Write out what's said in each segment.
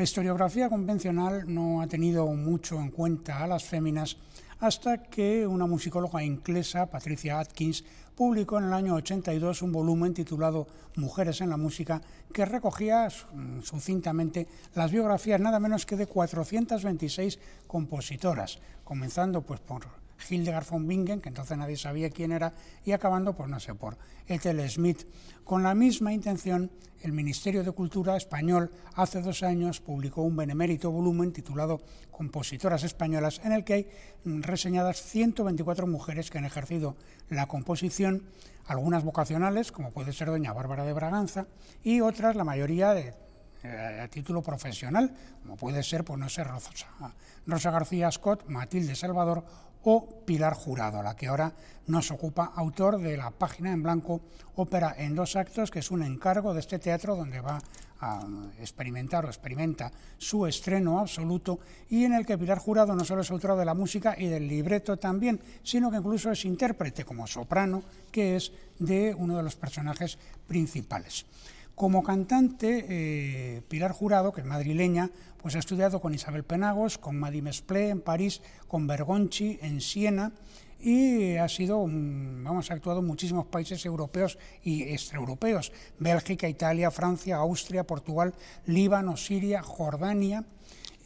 La historiografía convencional no ha tenido mucho en cuenta a las féminas hasta que una musicóloga inglesa, Patricia Atkins, publicó en el año 82 un volumen titulado Mujeres en la Música, que recogía mm, sucintamente las biografías nada menos que de 426 compositoras, comenzando pues por Hildegard von Bingen, que entonces nadie sabía quién era, y acabando, por pues, no sé, por Ethel Smith. Con la misma intención, el Ministerio de Cultura español hace dos años publicó un benemérito volumen titulado Compositoras Españolas, en el que hay reseñadas 124 mujeres que han ejercido la composición, algunas vocacionales, como puede ser doña Bárbara de Braganza, y otras, la mayoría de eh, a título profesional, como puede ser, pues no sé, Rosa, Rosa García Scott, Matilde Salvador o Pilar Jurado, la que ahora nos ocupa, autor de la página en blanco Ópera en dos actos, que es un encargo de este teatro donde va a experimentar o experimenta su estreno absoluto y en el que Pilar Jurado no solo es autor de la música y del libreto también, sino que incluso es intérprete como soprano, que es de uno de los personajes principales. Como cantante, eh, Pilar Jurado, que es madrileña, pues ha estudiado con Isabel Penagos, con Maddy Mesplé en París, con Bergonchi en Siena y ha sido, vamos, ha actuado en muchísimos países europeos y extraeuropeos, Bélgica, Italia, Francia, Austria, Portugal, Líbano, Siria, Jordania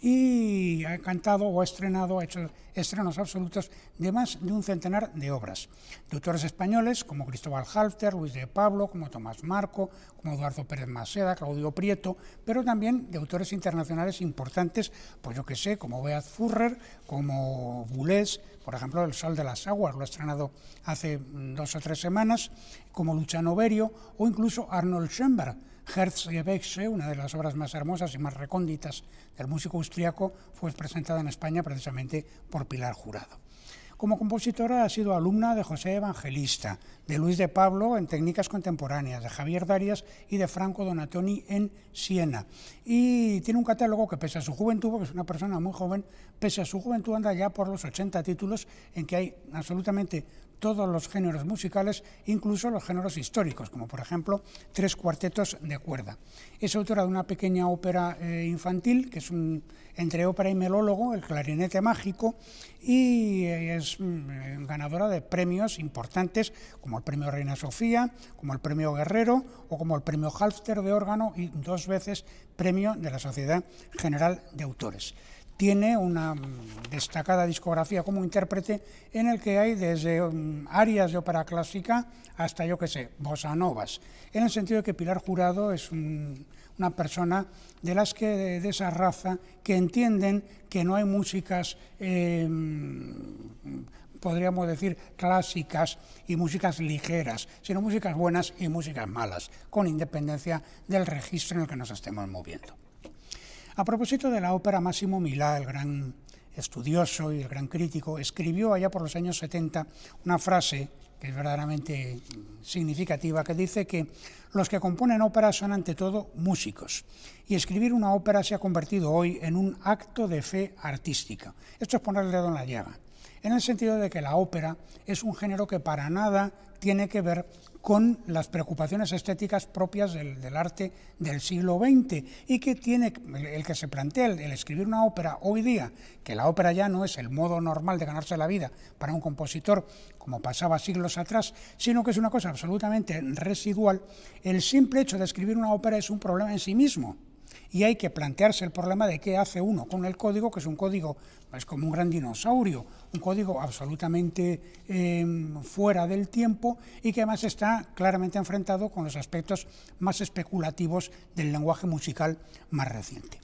y ha cantado o ha estrenado, ha hecho estrenos absolutos de más de un centenar de obras, de autores españoles como Cristóbal Halfter, Luis de Pablo, como Tomás Marco, como Eduardo Pérez Maceda, Claudio Prieto, pero también de autores internacionales importantes, pues yo que sé, como Beat Furrer, como Boulez, por ejemplo, El Sol de las Aguas, lo ha estrenado hace dos o tres semanas, como Luciano Berio o incluso Arnold Schoenberg, Herz y una de las obras más hermosas y más recónditas del músico austriaco, fue presentada en España precisamente por Pilar Jurado. Como compositora ha sido alumna de José Evangelista, de Luis de Pablo en técnicas contemporáneas, de Javier Darias y de Franco Donatoni en Siena. Y tiene un catálogo que pese a su juventud, porque es una persona muy joven, pese a su juventud anda ya por los 80 títulos en que hay absolutamente todos los géneros musicales, incluso los géneros históricos, como por ejemplo tres cuartetos de cuerda. Es autora de una pequeña ópera eh, infantil, que es un, entre ópera y melólogo, el clarinete mágico, y eh, es mm, ganadora de premios importantes como el premio Reina Sofía, como el premio Guerrero o como el premio Halfter de órgano y dos veces premio de la Sociedad General de Autores tiene una mm, destacada discografía como intérprete en el que hay desde áreas mm, de ópera clásica hasta, yo qué sé, bossa novas, en el sentido de que Pilar Jurado es una persona de las que, de, esa raza, que entienden que no hay músicas, eh, mm, podríamos decir, clásicas y músicas ligeras, sino músicas buenas y músicas malas, con independencia del registro en el que nos estemos moviendo. A propósito de la ópera, Máximo Milá, el gran estudioso y el gran crítico, escribió allá por los años 70 una frase que es verdaderamente significativa, que dice que los que componen ópera son ante todo músicos, y escribir una ópera se ha convertido hoy en un acto de fe artística. Esto es ponerle el dedo en la llaga, en el sentido de que la ópera es un género que para nada tiene que ver con las preocupaciones estéticas propias del, arte del siglo XX y que tiene el, que se plantea el, escribir una ópera hoy día, que la ópera ya no es el modo normal de ganarse la vida para un compositor como pasaba siglos atrás, sino que es una cosa absolutamente residual, el simple hecho de escribir una ópera es un problema en sí mismo. Y hay que plantearse el problema de qué hace uno con el código, que es un código, es como un gran dinosaurio, un código absolutamente em, fuera del tiempo y que además está claramente enfrentado con los aspectos más especulativos del lenguaje musical más reciente.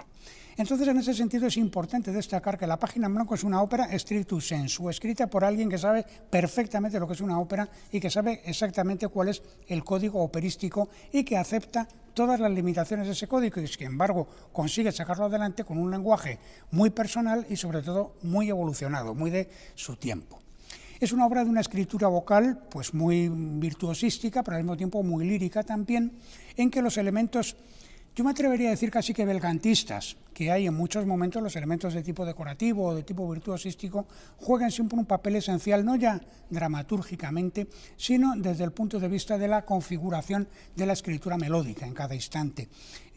Entonces, en ese sentido es importante destacar que La Página en Blanco es una ópera stricto sensu, escrita por alguien que sabe perfectamente lo que es una ópera y que sabe exactamente cuál es el código operístico y que acepta todas las limitaciones de ese código y sin embargo consigue sacarlo adelante con un lenguaje muy personal y sobre todo muy evolucionado, muy de su tiempo. Es una obra de una escritura vocal pues muy virtuosística, pero al mismo tiempo muy lírica también, en que los elementos yo me atrevería a decir casi que belgantistas, que hay en muchos momentos los elementos de tipo decorativo o de tipo virtuosístico, juegan siempre un papel esencial, no ya dramatúrgicamente, sino desde el punto de vista de la configuración de la escritura melódica en cada instante.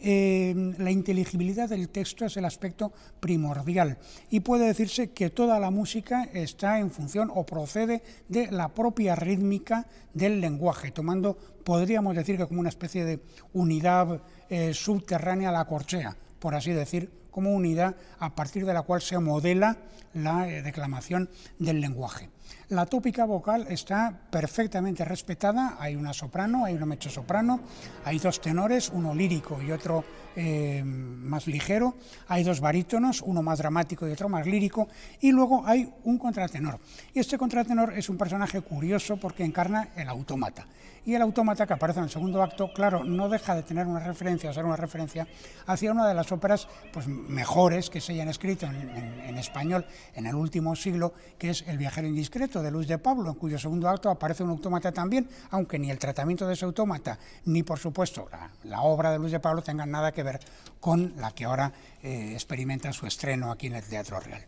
Eh, la inteligibilidad del texto es el aspecto primordial y puede decirse que toda la música está en función o procede de la propia rítmica del lenguaje, tomando podríamos decir que como una especie de unidad eh, subterránea la corchea, por así decir, como unidad a partir de la cual se modela la eh, declamación del lenguaje. La tópica vocal está perfectamente respetada, hay una soprano, hay una soprano, hay dos tenores, uno lírico y otro eh, más ligero, hay dos barítonos, uno más dramático y otro más lírico, y luego hay un contratenor. Y este contratenor es un personaje curioso porque encarna el autómata. Y el autómata que aparece en el segundo acto, claro, no deja de tener una referencia, hacer una referencia hacia una de las óperas pues, mejores que se hayan escrito en, español en el último siglo, que es El viajero indiscreto de Luis de Pablo, en cuyo segundo acto aparece un autómata también, aunque ni el tratamiento de ese autómata, ni por supuesto la, obra de Luis de Pablo tengan nada que ver con la que ahora eh, experimenta su estreno aquí en el Teatro Real.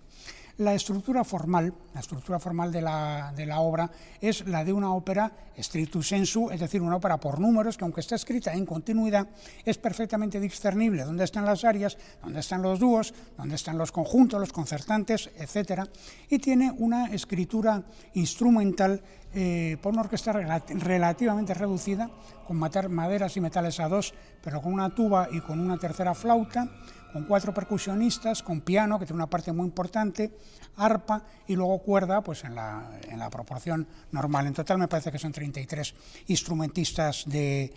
La estructura formal, la estructura formal de la, obra es la de una ópera stricto sensu, es decir, una ópera por números que aunque está escrita en continuidad, es perfectamente discernible dónde están las áreas, dónde están los dúos, dónde están los conjuntos, los concertantes, etc. Y tiene una escritura instrumental eh, por una orquesta relativamente reducida, con maderas y metales a dos, pero con una tuba y con una tercera flauta, con cuatro percusionistas, con piano, que tiene una parte muy importante, arpa y luego cuerda, pues en la, en la proporción normal. En total me parece que son 33 instrumentistas de,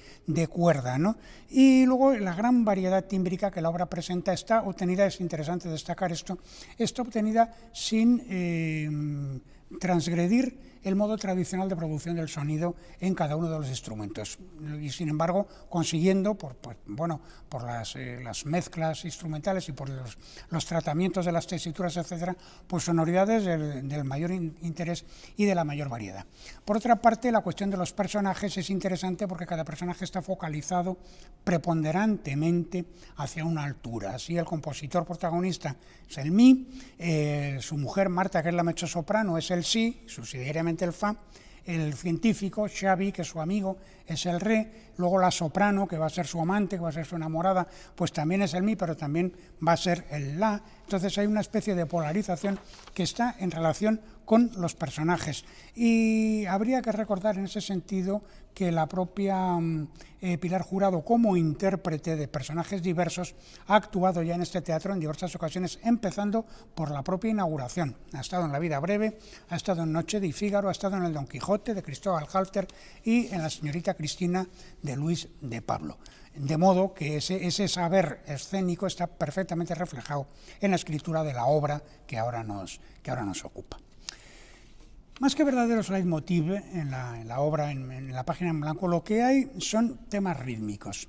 cuerda. ¿no? Y luego la gran variedad tímbrica que la obra presenta está obtenida, es interesante destacar esto, está obtenida sin eh, transgredir el modo tradicional de producción del sonido en cada uno de los instrumentos. Y sin embargo, consiguiendo, por, bueno, por eh, las, mezclas instrumentales y por los, tratamientos de las tesituras, etc., pues sonoridades del, mayor interés y de la mayor variedad. Por otra parte, la cuestión de los personajes es interesante porque cada personaje está focalizado preponderantemente hacia una altura. Así, el compositor protagonista es el mí, eh, su mujer Marta, que es la soprano, es el si, subsidiariamente el fa, el científico, Xavi, que es su amigo, es el re, luego la soprano, que va a ser su amante, que va a ser su enamorada, pues también es el mi, pero también va a ser el la, entonces hay una especie de polarización que está en relación con los personajes. Y habría que recordar en ese sentido que la propia mm, eh, Pilar Jurado, como intérprete de personajes diversos, ha actuado ya en este teatro en diversas ocasiones, empezando por la propia inauguración. Ha estado en La Vida Breve, ha estado en Noche de Fígaro, ha estado en El Don Quijote de Cristóbal Halter y en La Señorita Cristina de Luis de Pablo. De modo que ese, saber escénico está perfectamente reflejado en la escritura de la obra que ahora nos, que ahora nos ocupa. Más que verdaderos leitmotiv en la, en la obra, en, la página en blanco, lo que hay son temas rítmicos.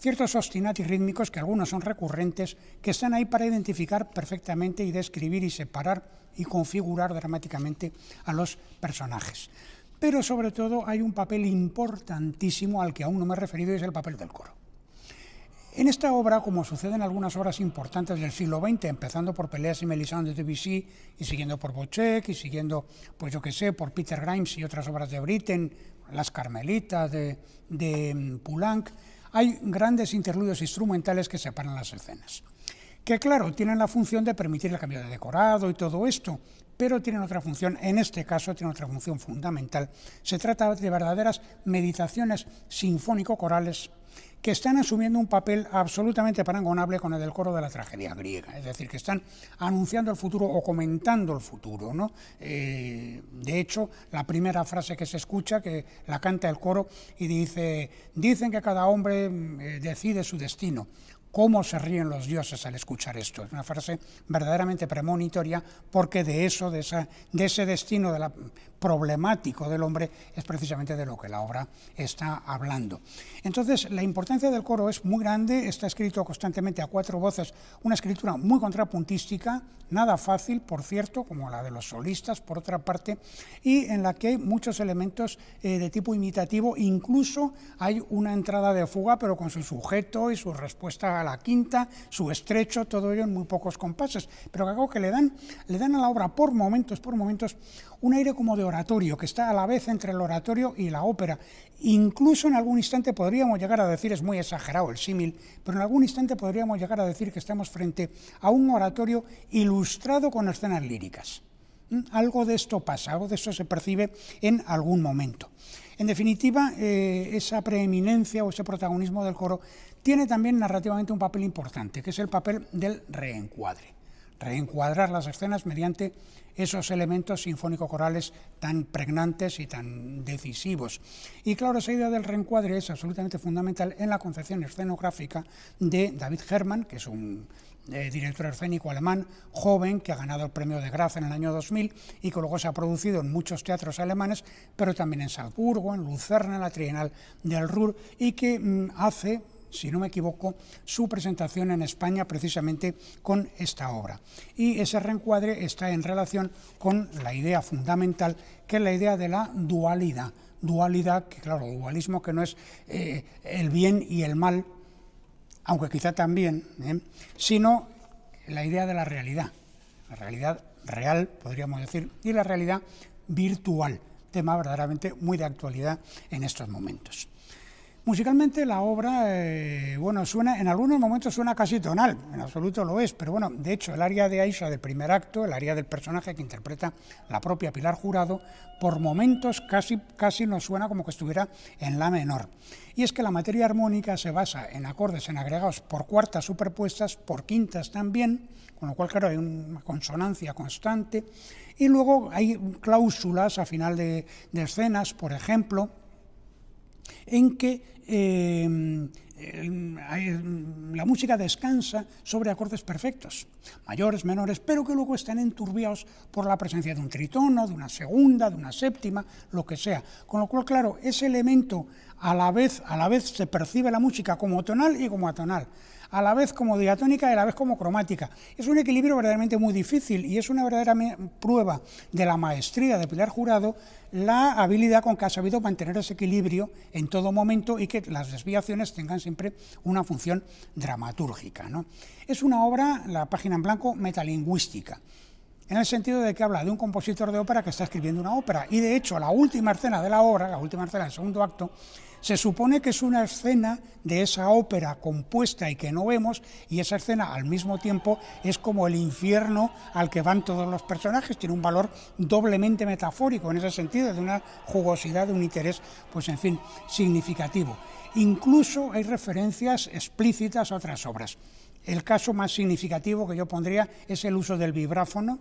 Ciertos ostinatos rítmicos, que algunos son recurrentes, que están ahí para identificar perfectamente y describir y separar y configurar dramáticamente a los personajes. Pero sobre todo hay un papel importantísimo al que aún no me he referido y es el papel del coro. En esta obra, como sucede en algunas obras importantes del siglo XX, empezando por Peleas y Melisande de Debussy y siguiendo por Bochek y siguiendo, pues yo qué sé, por Peter Grimes y otras obras de Britten, Las Carmelitas de, de mm, Poulenc, hay grandes interludios instrumentales que separan las escenas que claro, tienen la función de permitir el cambio de decorado y todo esto, pero tienen otra función, en este caso tienen otra función fundamental. Se trata de verdaderas meditaciones sinfónico-corales que están asumiendo un papel absolutamente parangonable con el del coro de la tragedia griega, es decir, que están anunciando el futuro o comentando el futuro. ¿no? Eh, de hecho, la primera frase que se escucha, que la canta el coro y dice, dicen que cada hombre mm, eh, decide su destino, cómo se ríen los dioses al escuchar esto. Es una frase verdaderamente premonitoria porque de eso, de, de ese destino de la problemático del hombre es precisamente de lo que la obra está hablando. Entonces, la importancia del coro es muy grande, está escrito constantemente a cuatro voces, una escritura muy contrapuntística, nada fácil, por cierto, como la de los solistas, por otra parte, y en la que hay muchos elementos eh, de tipo imitativo, incluso hay una entrada de fuga, pero con su sujeto y su respuesta a la quinta, su estrecho, todo ello en muy pocos compases, pero que algo que le dan, le dan a la obra por momentos, por momentos, un aire como de oratorio, que está a la vez entre el oratorio y la ópera. Incluso en algún instante podríamos llegar a decir, es muy exagerado el símil, pero en algún instante podríamos llegar a decir que estamos frente a un oratorio ilustrado con escenas líricas. ¿Mm? Algo de esto pasa, algo de esto se percibe en algún momento. En definitiva, eh, esa preeminencia o ese protagonismo del coro tiene también narrativamente un papel importante, que es el papel del reencuadre reencuadrar las escenas mediante esos elementos sinfónico-corales tan pregnantes y tan decisivos. Y claro, esa idea del reencuadre es absolutamente fundamental en la concepción escenográfica de David Hermann, que es un eh, director escénico alemán joven que ha ganado el premio de Graz en el año 2000 y que luego se ha producido en muchos teatros alemanes, pero también en Salzburgo, en Lucerna, en la Trienal del Ruhr, y que mm, hace si no me equivoco, su presentación en España precisamente con esta obra. Y ese reencuadre está en relación con la idea fundamental, que es la idea de la dualidad. Dualidad, que claro, dualismo que no es eh, el bien y el mal, aunque quizá también, ¿eh? sino la idea de la realidad, la realidad real, podríamos decir, y la realidad virtual, tema verdaderamente muy de actualidad en estos momentos. Musicalmente la obra, eh, bueno, suena, en algunos momentos suena casi tonal, en absoluto lo es, pero bueno, de hecho el área de Aisha del primer acto, el área del personaje que interpreta la propia Pilar Jurado, por momentos casi, casi nos suena como que estuviera en la menor. Y es que la materia armónica se basa en acordes en agregados por cuartas superpuestas, por quintas también, con lo cual claro hay una consonancia constante, y luego hay cláusulas a final de escenas, por ejemplo, en que em, la música descansa sobre acordes perfectos, mayores, menores, pero que luego están enturbiados por la presencia de un tritono, de una segunda, de una séptima, lo que sea. Con lo cual, claro, ese elemento a la vez, a la vez se percibe la música como tonal y como atonal a la vez como diatónica y a la vez como cromática. Es un equilibrio verdaderamente muy difícil y es una verdadera prueba de la maestría de Pilar Jurado la habilidad con que ha sabido mantener ese equilibrio en todo momento y que las desviaciones tengan siempre una función dramatúrgica. Es una obra, la página en blanco, metalingüística en el sentido de que habla de un compositor de ópera que está escribiendo una ópera. Y de hecho, la última escena de la obra, la última escena del segundo acto, se supone que es una escena de esa ópera compuesta y que no vemos, y esa escena al mismo tiempo es como el infierno al que van todos los personajes, tiene un valor doblemente metafórico en ese sentido, de una jugosidad, de un interés, pues en fin, significativo. Incluso hay referencias explícitas a otras obras. El caso más significativo que yo pondría es el uso del vibráfono,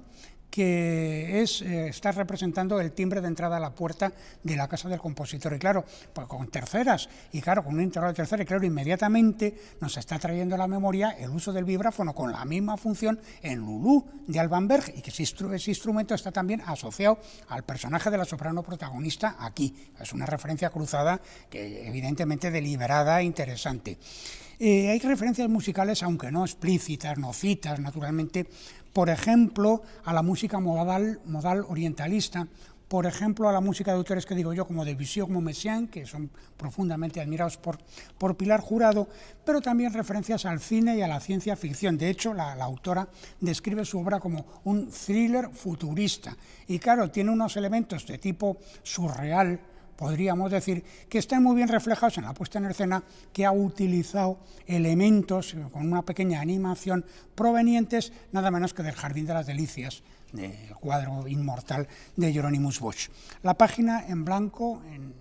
que es, eh, está representando el timbre de entrada a la puerta de la casa del compositor. Y claro, pues con terceras, y claro, con un intervalo de tercera, y claro, inmediatamente nos está trayendo a la memoria el uso del vibráfono con la misma función en Lulú de Alban Berg, y que ese, ese instrumento está también asociado al personaje de la soprano protagonista aquí. Es una referencia cruzada que evidentemente deliberada e interesante. Eh, hay referencias musicales, aunque no explícitas, no citas, naturalmente, por ejemplo, a la música modal, modal orientalista, por ejemplo, a la música de autores que digo yo, como de o como Messiaen, que son profundamente admirados por, por Pilar Jurado, pero también referencias al cine y a la ciencia ficción. De hecho, la, la, autora describe su obra como un thriller futurista. Y claro, tiene unos elementos de tipo surreal, podríamos decir, que están muy bien reflejados en la puesta en escena, que ha utilizado elementos con una pequeña animación provenientes nada menos que del Jardín de las Delicias, del cuadro inmortal de Hieronymus Bosch. La página en blanco, en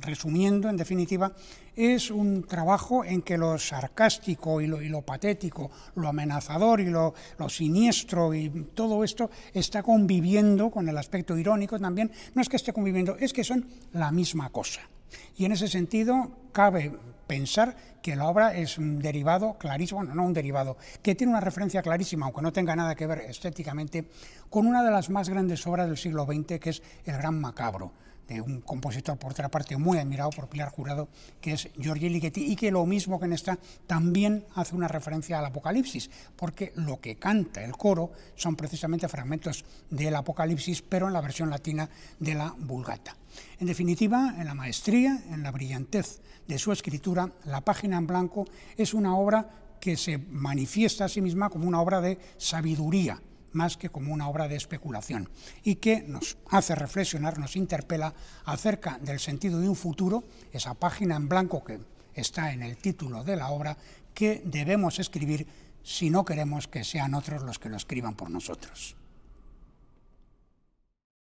resumiendo, en definitiva, es un trabajo en que lo sarcástico y lo, patético, lo amenazador y lo, siniestro y todo esto está conviviendo con el aspecto irónico también. No es que esté conviviendo, es que son la misma cosa. Y en ese sentido cabe pensar que la obra es un derivado clarísimo, no un derivado, que tiene una referencia clarísima, aunque no tenga nada que ver estéticamente, con una de las más grandes obras del siglo XX, que es El Gran Macabro de un compositor, por otra parte, muy admirado por Pilar Jurado, que es Giorgi Ligeti, y que lo mismo que en esta también hace una referencia al Apocalipsis, porque lo que canta el coro son precisamente fragmentos del Apocalipsis, pero en la versión latina de la Vulgata. En definitiva, en la maestría, en la brillantez de su escritura, La página en blanco es una obra que se manifiesta a sí misma como una obra de sabiduría más que como una obra de especulación y que nos hace reflexionar, nos interpela acerca del sentido de un futuro, esa página en blanco que está en el título de la obra, que debemos escribir si no queremos que sean otros los que lo escriban por nosotros.